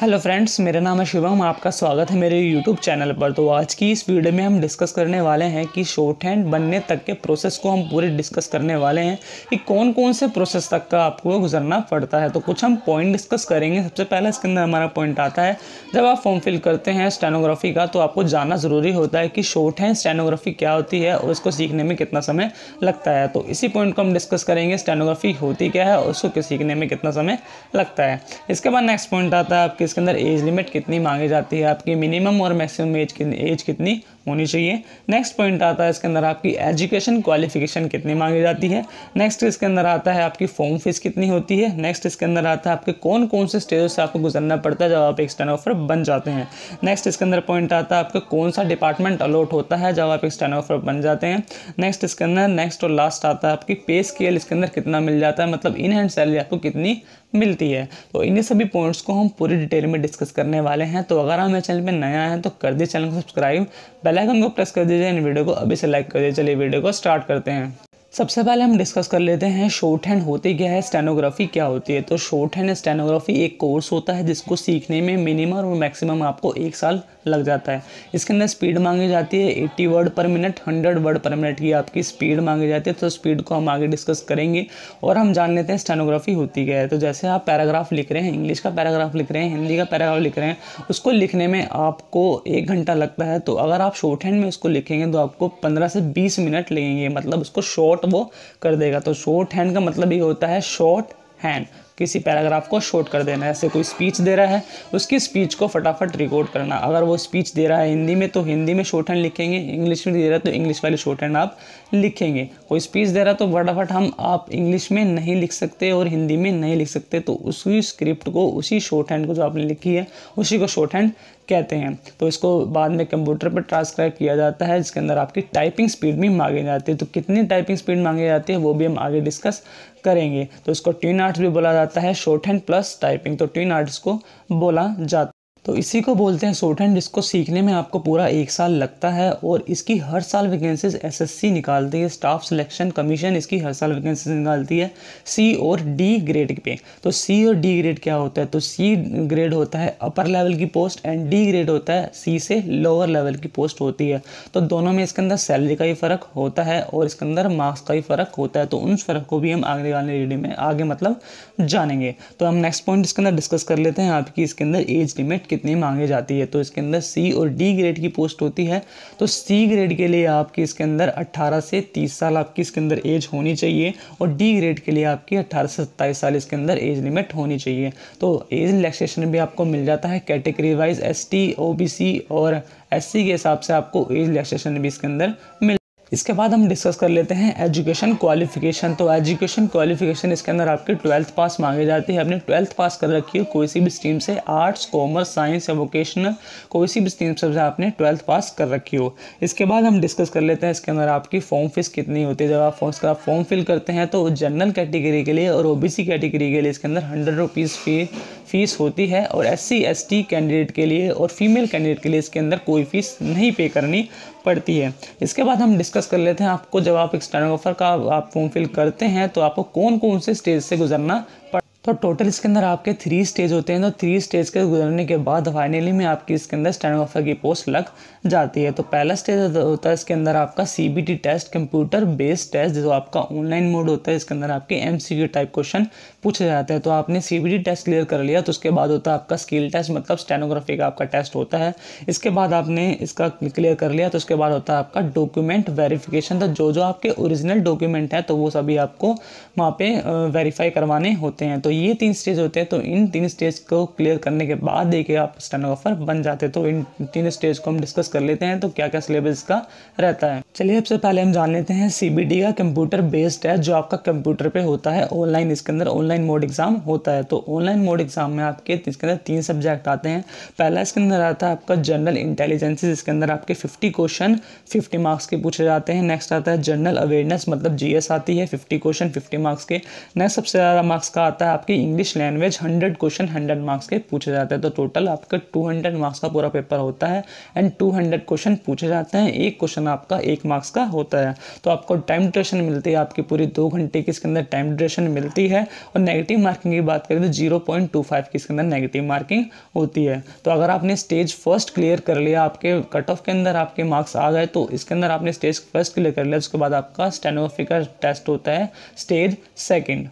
Hello friends मेरा नाम है शुभम आपका स्वागत है मेरे यूट्यूब चैनल पर तो आज की इस वीडियो में हम डिस्कस करने वाले हैं कि शॉर्ट हैंड बनने तक के प्रोसेस को हम पूरे डिस्कस करने वाले हैं कि कौन कौन से प्रोसेस तक का आपको गुजरना पड़ता है तो कुछ हम पॉइंट डिस्कस करेंगे सबसे पहला इसके अंदर हमारा पॉइंट आता है जब आप फॉर्म फिल करते हैं स्टेनोग्राफी का तो आपको जानना ज़रूरी होता है कि शॉर्ट हैंड स्टेनोग्राफी क्या होती है और इसको सीखने में कितना समय लगता है तो इसी पॉइंट को हम डिस्कस करेंगे स्टेनोग्राफी होती क्या है और उसको सीखने में कितना समय लगता है इसके बाद नेक्स्ट पॉइंट आता है आपके इसके अंदर एज लिमिट कितनी मांगी जाती है आपकी मिनिमम और मैक्सिमम एज कितनी एज कितनी होनी चाहिए नेक्स्ट पॉइंट आता है इसके अंदर आपकी एजुकेशन क्वालिफिकेशन कितनी मांगी जाती है नेक्स्ट इसके अंदर आता है आपकी फॉर्म फीस कितनी होती है नेक्स्ट इसके अंदर आता है आपके कौन कौन से स्टेजेस से आपको गुजरना पड़ता है जब आप एक्सटर्न ऑफर बन जाते हैं नेक्स्ट इसके अंदर पॉइंट आता है आपका कौन सा डिपार्टमेंट अलॉट होता है जब आप एक्सटर्न ऑफर बन जाते हैं नेक्स्ट इसके अंदर नेक्स्ट और लास्ट आता है आपकी पे स्केल इसके अंदर कितना मिल जाता है मतलब इन हैंड सैलरी आपको कितनी मिलती है तो इन्हीं सभी पॉइंट्स को हम पूरी डिटेल में डिस्कस करने वाले हैं तो अगर हमारे चैनल पर नया है तो कर दीजिए चैनल को सब्सक्राइब बेल आइकन को प्रेस कर दीजिए इन वीडियो को अभी से लाइक कर दीजिए चलिए वीडियो को स्टार्ट करते हैं सबसे पहले हम डिस्कस कर लेते हैं शॉर्ट हैंड होती क्या है स्टेनोग्राफी क्या होती है तो शॉर्ट हैंड स्टेनोग्राफी एक कोर्स होता है जिसको सीखने में मिनिमम और मैक्सिमम आपको एक साल लग जाता है इसके अंदर स्पीड मांगी जाती है 80 word per minute 100 word per minute की आपकी स्पीड मांगी जाती है तो स्पीड को हम आगे डिस्कस करेंगे और हम जान लेते हैं स्टेनोग्राफी होती क्या है तो जैसे आप पैराग्राफ लिख रहे हैं इंग्लिश का पैराग्राफ लिख रहे हैं हिंदी का पैराग्राफ लिख रहे हैं उसको लिखने में आपको एक घंटा लगता है तो अगर आप शॉर्ट हैंड में उसको लिखेंगे तो आपको पंद्रह से बीस मिनट लगेंगे मतलब उसको शॉर्ट शॉर्ट वो कर देगा तो शॉर्ट हैंड का मतलब ये होता है शॉर्ट हैंड किसी पैराग्राफ को शॉर्ट कर देना ऐसे कोई स्पीच दे रहा है उसकी स्पीच को फटाफट रिकॉर्ड करना अगर वो स्पीच दे रहा है हिंदी में तो हिंदी में शॉर्ट हैंड लिखेंगे इंग्लिश में दे रहा है तो इंग्लिश वाले शॉर्ट हैंड आप लिखेंगे कोई स्पीच दे रहा है तो फटाफट हम आप इंग्लिश में नहीं लिख सकते और हिंदी में नहीं लिख सकते तो उसी स्क्रिप्ट को उसी शॉर्ट हैंड को जो आपने लिखी है उसी को शॉर्ट हैंड कहते हैं तो इसको बाद में कंप्यूटर पर ट्रांसक्राइब किया जाता है जिसके अंदर आपकी टाइपिंग स्पीड भी मांगी जाती है तो कितनी टाइपिंग स्पीड मांगी जाती है वो भी हम आगे डिस्कस करेंगे तो इसको ट्विन आर्ट्स भी बोला जाता है शॉर्ट हैंड प्लस टाइपिंग तो ट्विन आर्ट्स को बोला जाता तो इसी को बोलते हैं शॉर्ट हैंड जिसको सीखने में आपको पूरा एक साल लगता है और इसकी हर साल वैकेंसीज एसएससी निकालती है स्टाफ सिलेक्शन कमीशन इसकी हर साल वैकेंसीज निकालती है सी और डी ग्रेड पे तो सी और डी ग्रेड क्या होता है तो सी ग्रेड होता है अपर लेवल की पोस्ट एंड डी ग्रेड होता है सी से लोअर लेवल की पोस्ट होती है तो दोनों में इसके अंदर सैलरी का ही फ़र्क होता है और इसके अंदर मार्क्स का ही फ़र्क होता है तो उन फ़र्क को भी हम आगे वाले रीडिंग में आगे मतलब जानेंगे तो हम नेक्स्ट पॉइंट इसके अंदर डिस्कस कर लेते हैं आपकी इसके अंदर एज लिमिट कितनी मांगी जाती है तो इसके अंदर सी और डी ग्रेड की पोस्ट होती है तो सी ग्रेड के लिए आपकी इसके अंदर 18 से 30 साल आपकी इसके अंदर एज होनी चाहिए और डी ग्रेड के लिए आपकी 18 से 27 साल इसके अंदर एज लिमिट होनी चाहिए तो एज रिलैक्सेशन भी आपको मिल जाता है कैटेगरी वाइज एस टी और एस के हिसाब से आपको एज रिलैक्सेशन भी इसके अंदर मिल इसके बाद हम डिस्कस कर लेते हैं एजुकेशन क्वालिफिकेशन तो एजुकेशन क्वालिफिकेशन इसके अंदर आपके ट्वेल्थ पास मांगे जाते हैं आपने ट्वेल्थ पास कर रखी हो कोई सी भी स्ट्रीम से आर्ट्स कॉमर्स साइंस या वोकेशनल कोई सी भी स्ट्रीम से आपने ट्वेल्थ पास कर रखी हो इसके बाद हम डिस्कस कर लेते हैं इसके अंदर आपकी फॉर्म फीस कितनी होती है जब आप फॉर्म का फॉर्म फिल करते हैं तो जनरल कैटेगरी के लिए और ओ कैटेगरी के लिए इसके अंदर हंड्रेड रुपीज़ फी फीस होती है और एस सी कैंडिडेट के लिए और फीमेल कैंडिडेट के लिए इसके अंदर कोई फीस नहीं पे करनी पड़ती है इसके बाद हम डिस्कस कर लेते हैं आपको जब आप एक्सटर्नल ऑफर का आप फॉर्म फिल करते हैं तो आपको कौन कौन से स्टेज से गुजरना पड़ तो टोटल इसके अंदर आपके थ्री स्टेज होते हैं तो थ्री स्टेज के गुजरने के बाद फाइनली में आपकी इसके अंदर स्टैंड ऑफर की पोस्ट लग जाती है तो पहला स्टेज होता है इसके अंदर आपका C test computer based test जो आपका ऑनलाइन मोड होता है इसके अंदर आपके एम टाइप क्वेश्चन पूछे जाते हैं तो आपने सी टेस्ट क्लियर कर लिया तो उसके बाद होता है आपका स्किल टेस्ट मतलब स्टेनोग्राफी का आपका टेस्ट होता है इसके बाद आपने इसका क्लियर कर लिया तो उसके बाद होता है आपका डॉक्यूमेंट वेरिफिकेशन तो जो जो आपके ओरिजिनल डॉक्यूमेंट है तो वो सभी आपको वहाँ पे वेरीफाई करवाने होते हैं तो ये तीन स्टेज होते हैं तो इन तीन स्टेज को क्लियर करने के बाद देखिए आप ऑफर बन जाते हैं तो इन तीन स्टेज को हम डिस्कस कर लेते हैं तो क्या क्या सिलेबस का रहता है चलिए सबसे पहले हम जान लेते हैं सी का कंप्यूटर बेस्ड है जो आपका कंप्यूटर पर होता है ऑनलाइन इसके अंदर ऑनलाइन मोड एग्ज़ाम होता है तो ऑनलाइन मोड एग्ज़ाम में आपके इसके अंदर तीन सब्जेक्ट आते हैं पहला इसके अंदर आता है आपका जनरल इंटेलिजेंसी इसके अंदर आपके फिफ्टी क्वेश्चन फिफ्टी मार्क्स के पूछे जाते हैं नेक्स्ट आता है जनरल अवेयरनेस मतलब जीएस आती है फिफ्टी क्वेश्चन फिफ्टी मार्क्स के नेक्स्ट सबसे ज़्यादा मार्क्स का आता है आपके आपके English language hundred question hundred marks के पूछे जाते हैं तो टोटल आपका टू हंड्रेड मार्क्स का पूरा पेपर होता है एंड टू हंड्रेड क्वेश्चन पूछे जाते हैं एक क्वेश्चन आपका एक मार्क्स का होता है तो आपको टाइम ड्यूरेशन मिलती है आपकी पूरी दो घंटे की इसके अंदर टाइम ड्यूरेशन मिलती है और नेगेटिव मार्किंग की बात करें तो जीरो पॉइंट टू फाइव की इसके अंदर नेगेटिव मार्किंग होती है तो अगर आपने स्टेज फर्स्ट क्लियर कर लिया आपके कट ऑफ के अंदर आपके मार्क्स आ गए तो इसके अंदर आपने स्टेज फर्स्ट क्लियर कर लिया उसके बाद आपका स्टेनोफिकर का टेस्ट होता है स्टेज सेकेंड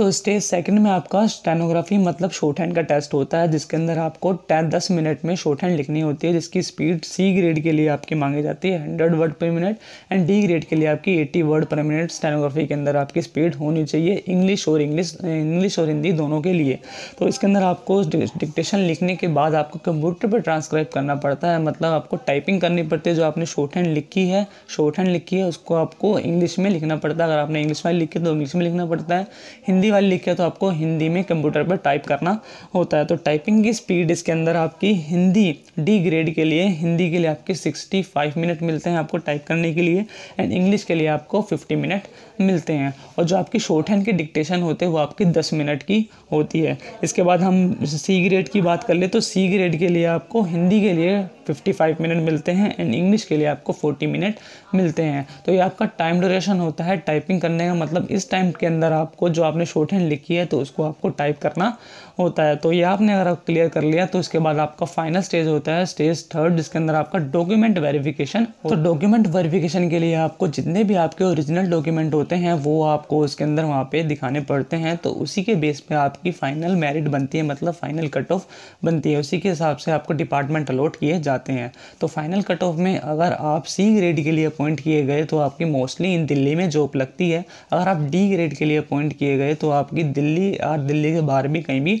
तो स्टेज सेकंड में आपका स्टेनोग्राफी मतलब शॉर्ट हैंड का टेस्ट होता है जिसके अंदर आपको टेन दस मिनट में शॉर्ट हैंड लिखनी होती है जिसकी स्पीड सी ग्रेड के लिए आपकी मांगी जाती है hundred word per minute and D grade के लिए आपकी eighty word per minute stenography के अंदर आपकी स्पीड होनी चाहिए इंग्लिश और इंग्लिश इंग्लिश और हिंदी दोनों के लिए तो इसके अंदर आपको डिक्टेशन लिखने के बाद आपको कंप्यूटर पर ट्रांसक्राइब करना पड़ता है मतलब आपको टाइपिंग करनी पड़ती है जो आपने शॉर्ट हैंड लिखी है शॉर्ट हैंड लिखी है उसको आपको इंग्लिश में लिखना पड़ता है अगर आपने इंग्लिश में लिखी तो इंग्लिश में लिखना पड़ता है हिंदी हिंदी वाली लिखे तो आपको हिंदी में कंप्यूटर पर टाइप करना होता है तो टाइपिंग की स्पीड इसके अंदर आपकी हिंदी डी ग्रेड के लिए हिंदी के लिए आपके 65 मिनट मिलते हैं आपको टाइप करने के लिए एंड इंग्लिश के लिए आपको 50 मिनट मिलते हैं और जो आपकी शॉर्ट हैंड की डिक्टेशन होते हैं वो आपकी 10 मिनट की होती है इसके बाद हम सी ग्रेड की बात कर ले तो सी ग्रेड के लिए आपको हिंदी के लिए 55 मिनट मिलते हैं एंड इंग्लिश के लिए आपको 40 मिनट मिलते हैं तो ये आपका टाइम ड्यूरेशन होता है टाइपिंग करने का मतलब इस टाइम के अंदर आपको जो आपने शॉर्ट हैंड लिखी है तो उसको आपको टाइप करना होता है तो ये आपने अगर आप क्लियर कर लिया तो उसके बाद आपका फाइनल स्टेज होता है स्टेज थर्ड जिसके अंदर आपका डॉक्यूमेंट वेरिफिकेशन तो डॉक्यूमेंट वेरिफिकेशन के लिए आपको जितने भी आपके ओरिजिनल डॉक्यूमेंट होते हैं वो आपको उसके अंदर वहाँ पे दिखाने पड़ते हैं तो उसी के बेस पे आपकी फाइनल मेरिट बनती है मतलब फाइनल कट ऑफ बनती है उसी के हिसाब से आपको डिपार्टमेंट अलॉट किए जाते हैं तो फाइनल कट ऑफ में अगर आप सी ग्रेड के लिए अपॉइंट किए गए तो आपकी मोस्टली इन दिल्ली में जॉब लगती है अगर आप डी ग्रेड के लिए अपॉइंट किए गए तो आपकी दिल्ली और दिल्ली के बाहर भी कहीं भी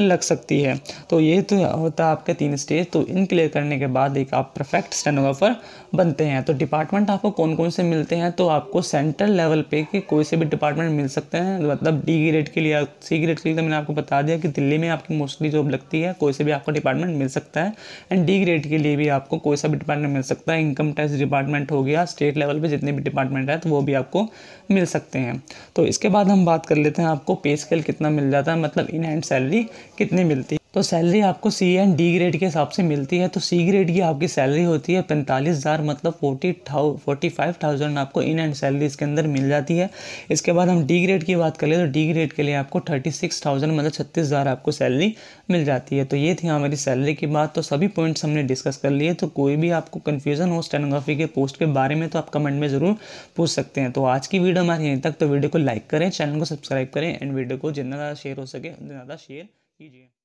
लग सकती है तो ये तो होता है आपके तीन स्टेज तो इन क्लियर करने के बाद एक आप परफेक्ट स्टेनोग्राफर बनते हैं तो डिपार्टमेंट आपको कौन कौन से मिलते हैं तो आपको सेंट्रल लेवल पे के कोई से भी डिपार्टमेंट मिल सकते हैं मतलब डी ग्रेड के लिए सी ग्रेड के लिए तो मैंने आपको बता दिया कि दिल्ली में आपकी मोस्टली जॉब लगती है कोई से भी आपको डिपार्टमेंट मिल सकता है एंड डी ग्रेड के लिए भी आपको कोई सा भी डिपार्टमेंट मिल सकता है इनकम टैक्स डिपार्टमेंट हो गया स्टेट लेवल पर जितने भी डिपार्टमेंट है तो वो भी आपको मिल सकते हैं तो इसके बाद हम बात कर लेते हैं आपको पे स्केल कितना मिल जाता है मतलब इन हैंड सैलरी कितनी मिलती तो सैलरी आपको सी एंड डी ग्रेड के हिसाब से मिलती है तो सी ग्रेड की आपकी सैलरी होती है पैंतालीस हज़ार मतलब forty thou forty five thousand आपको इन एंड सैलरी इसके अंदर मिल जाती है इसके बाद हम डी ग्रेड की बात करें तो डी ग्रेड के लिए आपको थर्टी सिक्स थाउजेंड मतलब छत्तीस हज़ार आपको सैलरी मिल जाती है तो ये थी हमारी सैलरी की बात तो सभी पॉइंट्स हमने डिस्कस कर लिए तो कोई भी आपको कन्फ्यूज़न हो स्टेनोग्राफी के पोस्ट के बारे में तो आप कमेंट में ज़रूर पूछ सकते हैं तो आज की वीडियो हमारी यहीं तक तो वीडियो को लाइक करें चैनल को सब्सक्राइब करें एंड वीडियो को जितना ज़्यादा शेयर हो सके उतना ज़्यादा शेयर EGM.